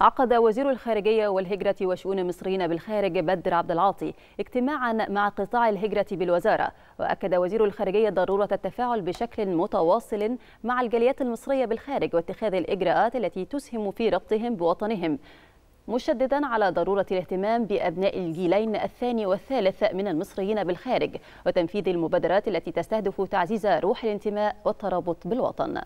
عقد وزير الخارجية والهجرة وشؤون المصريين بالخارج بدر عبد العاطي اجتماعا مع قطاع الهجرة بالوزارة وأكد وزير الخارجية ضرورة التفاعل بشكل متواصل مع الجاليات المصرية بالخارج واتخاذ الإجراءات التي تسهم في ربطهم بوطنهم مشددا على ضرورة الاهتمام بأبناء الجيلين الثاني والثالث من المصريين بالخارج وتنفيذ المبادرات التي تستهدف تعزيز روح الانتماء والترابط بالوطن